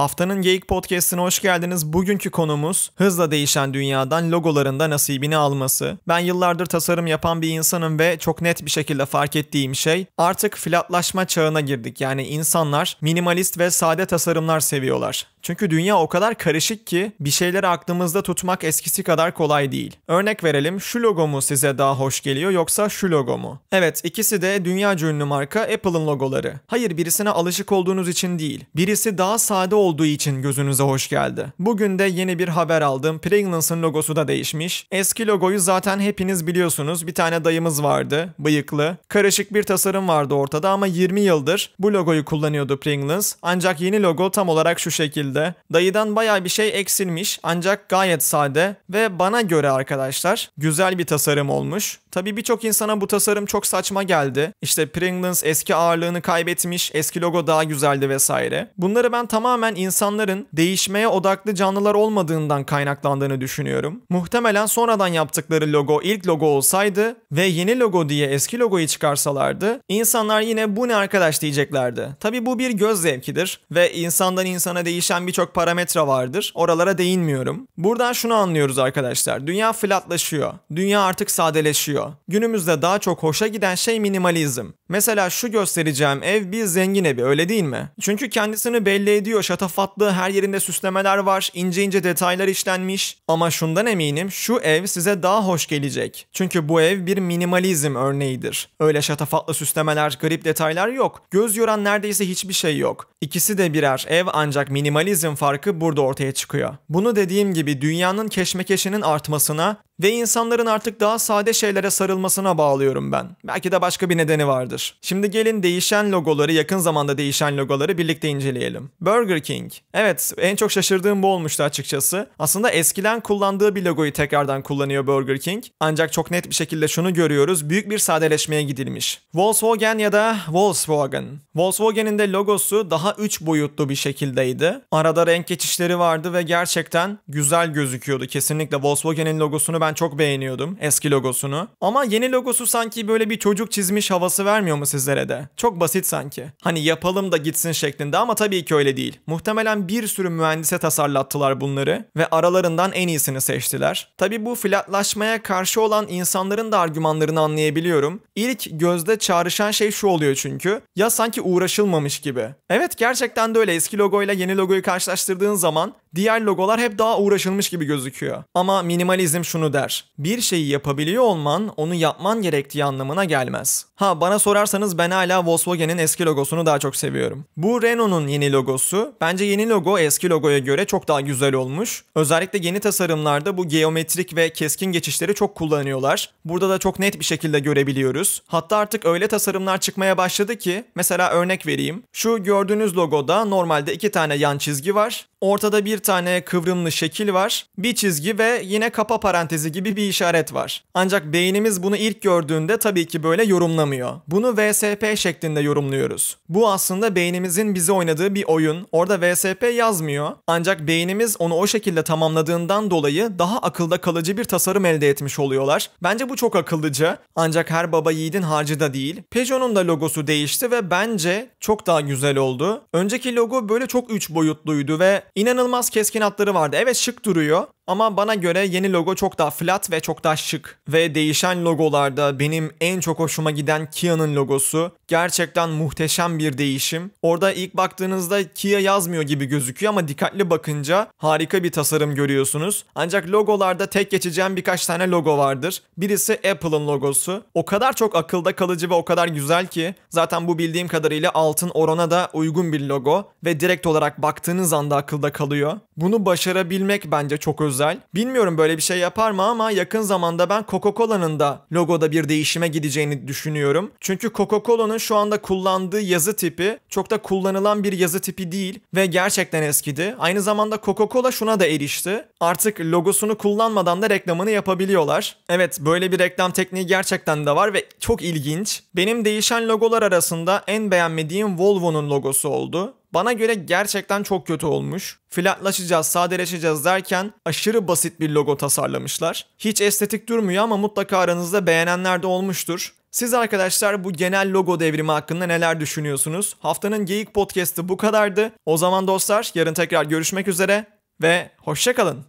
Haftanın Geyik Podcast'ına hoş geldiniz. Bugünkü konumuz hızla değişen dünyadan logolarında nasibini alması. Ben yıllardır tasarım yapan bir insanım ve çok net bir şekilde fark ettiğim şey artık flatlaşma çağına girdik. Yani insanlar minimalist ve sade tasarımlar seviyorlar. Çünkü dünya o kadar karışık ki bir şeyleri aklımızda tutmak eskisi kadar kolay değil. Örnek verelim şu logo mu size daha hoş geliyor yoksa şu logo mu? Evet ikisi de dünya ünlü marka Apple'ın logoları. Hayır birisine alışık olduğunuz için değil. Birisi daha sade olduğu olduğu için gözünüze hoş geldi. Bugün de yeni bir haber aldım. Pringlands'ın logosu da değişmiş. Eski logoyu zaten hepiniz biliyorsunuz. Bir tane dayımız vardı. Bıyıklı. Karışık bir tasarım vardı ortada ama 20 yıldır bu logoyu kullanıyordu Pringles. Ancak yeni logo tam olarak şu şekilde. Dayıdan baya bir şey eksilmiş ancak gayet sade ve bana göre arkadaşlar güzel bir tasarım olmuş. Tabii birçok insana bu tasarım çok saçma geldi. İşte Pringles eski ağırlığını kaybetmiş, eski logo daha güzeldi vesaire. Bunları ben tamamen insanların değişmeye odaklı canlılar olmadığından kaynaklandığını düşünüyorum. Muhtemelen sonradan yaptıkları logo ilk logo olsaydı ve yeni logo diye eski logoyu çıkarsalardı insanlar yine bu ne arkadaş diyeceklerdi. Tabii bu bir göz zevkidir ve insandan insana değişen birçok parametre vardır. Oralara değinmiyorum. Buradan şunu anlıyoruz arkadaşlar. Dünya flatlaşıyor. Dünya artık sadeleşiyor oluşuyor. Günümüzde daha çok hoşa giden şey minimalizm. Mesela şu göstereceğim ev bir zengin evi öyle değil mi? Çünkü kendisini belli ediyor şatafatlı her yerinde süslemeler var ince ince detaylar işlenmiş. Ama şundan eminim şu ev size daha hoş gelecek. Çünkü bu ev bir minimalizm örneğidir. Öyle şatafatlı süslemeler garip detaylar yok. Göz yoran neredeyse hiçbir şey yok. İkisi de birer ev ancak minimalizm farkı burada ortaya çıkıyor. Bunu dediğim gibi dünyanın keşmekeşinin artmasına ve insanların artık daha sade şeylere sarılmasına bağlıyorum ben. Belki de başka bir nedeni vardır olacaktır. Şimdi gelin değişen logoları, yakın zamanda değişen logoları birlikte inceleyelim. Burger King. Evet, en çok şaşırdığım bu olmuştu açıkçası. Aslında eskiden kullandığı bir logoyu tekrardan kullanıyor Burger King. Ancak çok net bir şekilde şunu görüyoruz. Büyük bir sadeleşmeye gidilmiş. Volkswagen ya da Volkswagen. Volkswagen'in de logosu daha 3 boyutlu bir şekildeydi. Arada renk geçişleri vardı ve gerçekten güzel gözüküyordu. Kesinlikle Volkswagen'in logosunu ben çok beğeniyordum. Eski logosunu. Ama yeni logosu sanki böyle bir çocuk çizmiş havası vermiyor gelmiyor mu sizlere de? Çok basit sanki. Hani yapalım da gitsin şeklinde ama tabii ki öyle değil. Muhtemelen bir sürü mühendise tasarlattılar bunları ve aralarından en iyisini seçtiler. Tabii bu flatlaşmaya karşı olan insanların da argümanlarını anlayabiliyorum. İlk gözde çağrışan şey şu oluyor çünkü. Ya sanki uğraşılmamış gibi. Evet gerçekten de öyle. Eski logoyla yeni logoyu karşılaştırdığın zaman diğer logolar hep daha uğraşılmış gibi gözüküyor. Ama minimalizm şunu der. Bir şeyi yapabiliyor olman onu yapman gerektiği anlamına gelmez. Ha bana sorar sorarsanız ben hala Volkswagen'in eski logosunu daha çok seviyorum. Bu Renault'un yeni logosu. Bence yeni logo eski logoya göre çok daha güzel olmuş. Özellikle yeni tasarımlarda bu geometrik ve keskin geçişleri çok kullanıyorlar. Burada da çok net bir şekilde görebiliyoruz. Hatta artık öyle tasarımlar çıkmaya başladı ki mesela örnek vereyim. Şu gördüğünüz logoda normalde iki tane yan çizgi var. Ortada bir tane kıvrımlı şekil var. Bir çizgi ve yine kapa parantezi gibi bir işaret var. Ancak beynimiz bunu ilk gördüğünde tabii ki böyle yorumlamıyor. Bunu VSP şeklinde yorumluyoruz. Bu aslında beynimizin bize oynadığı bir oyun. Orada VSP yazmıyor. Ancak beynimiz onu o şekilde tamamladığından dolayı daha akılda kalıcı bir tasarım elde etmiş oluyorlar. Bence bu çok akıllıca. Ancak her baba yiğidin harcı da değil. Peugeot'un da logosu değişti ve bence çok daha güzel oldu. Önceki logo böyle çok üç boyutluydu ve inanılmaz keskin hatları vardı. Evet şık duruyor ama bana göre yeni logo çok daha flat ve çok daha şık. Ve değişen logolarda benim en çok hoşuma giden Kia'nın logosu. Gerçekten muhteşem bir değişim. Orada ilk baktığınızda Kia yazmıyor gibi gözüküyor ama dikkatli bakınca harika bir tasarım görüyorsunuz. Ancak logolarda tek geçeceğim birkaç tane logo vardır. Birisi Apple'ın logosu. O kadar çok akılda kalıcı ve o kadar güzel ki zaten bu bildiğim kadarıyla altın orana da uygun bir logo ve direkt olarak baktığınız anda akılda kalıyor. Bunu başarabilmek bence çok özel güzel. Bilmiyorum böyle bir şey yapar mı ama yakın zamanda ben Coca-Cola'nın da logoda bir değişime gideceğini düşünüyorum. Çünkü Coca-Cola'nın şu anda kullandığı yazı tipi çok da kullanılan bir yazı tipi değil ve gerçekten eskidi. Aynı zamanda Coca-Cola şuna da erişti. Artık logosunu kullanmadan da reklamını yapabiliyorlar. Evet böyle bir reklam tekniği gerçekten de var ve çok ilginç. Benim değişen logolar arasında en beğenmediğim Volvo'nun logosu oldu. Bana göre gerçekten çok kötü olmuş. Flatlaşacağız, sadeleşeceğiz derken aşırı basit bir logo tasarlamışlar. Hiç estetik durmuyor ama mutlaka aranızda beğenenler de olmuştur. Siz arkadaşlar bu genel logo devrimi hakkında neler düşünüyorsunuz? Haftanın Geyik Podcast'ı bu kadardı. O zaman dostlar yarın tekrar görüşmek üzere ve hoşçakalın.